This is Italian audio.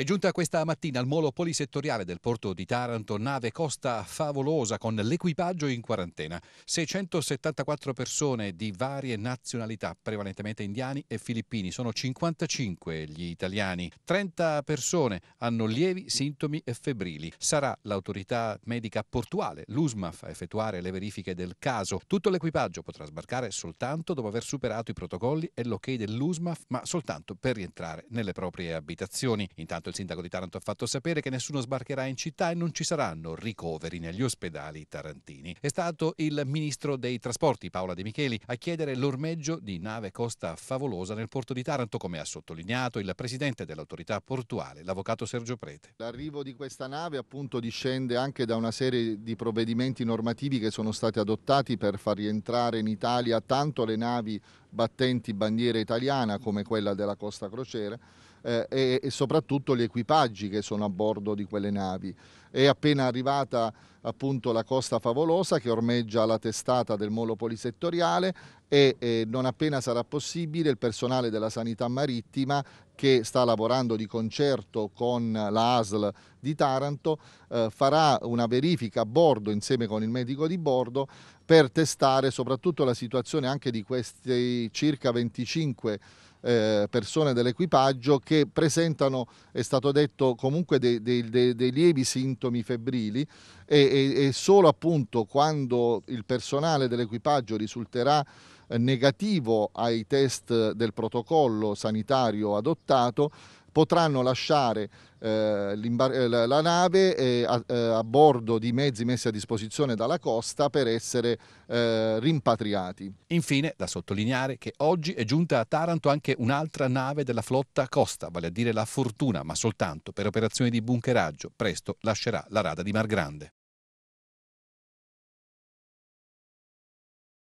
È giunta questa mattina al molo polisettoriale del porto di Taranto nave Costa Favolosa con l'equipaggio in quarantena. 674 persone di varie nazionalità, prevalentemente indiani e filippini. Sono 55 gli italiani. 30 persone hanno lievi sintomi e febbrili. Sarà l'autorità medica portuale, l'USMAF, a effettuare le verifiche del caso. Tutto l'equipaggio potrà sbarcare soltanto dopo aver superato i protocolli e l'ok dell'USMAF, ma soltanto per rientrare nelle proprie abitazioni. Intanto il sindaco di Taranto ha fatto sapere che nessuno sbarcherà in città e non ci saranno ricoveri negli ospedali tarantini. È stato il ministro dei trasporti Paola De Micheli a chiedere l'ormeggio di nave Costa Favolosa nel porto di Taranto, come ha sottolineato il presidente dell'autorità portuale, l'avvocato Sergio Prete. L'arrivo di questa nave appunto discende anche da una serie di provvedimenti normativi che sono stati adottati per far rientrare in Italia tanto le navi battenti bandiera italiana come quella della Costa Crociera eh, e, e, soprattutto gli equipaggi che sono a bordo di quelle navi. È appena arrivata appunto la Costa Favolosa che ormeggia la testata del molo polisettoriale e eh, non appena sarà possibile il personale della sanità marittima che sta lavorando di concerto con la ASL di Taranto, eh, farà una verifica a bordo insieme con il medico di bordo per testare soprattutto la situazione anche di questi circa 25 eh, persone dell'equipaggio che presentano, è stato detto, comunque dei, dei, dei, dei lievi sintomi febbrili e, e, e solo appunto quando il personale dell'equipaggio risulterà eh, negativo ai test del protocollo sanitario adottato potranno lasciare eh, eh la, nave eh, a, eh, a, bordo di mezzi messi a disposizione dalla costa per essere eh, rimpatriati. Infine, da sottolineare che oggi è giunta a Taranto anche un'altra nave della flotta Costa, vale a dire la Fortuna, ma soltanto per operazioni di bunkeraggio. Presto lascerà la rada di Margrande.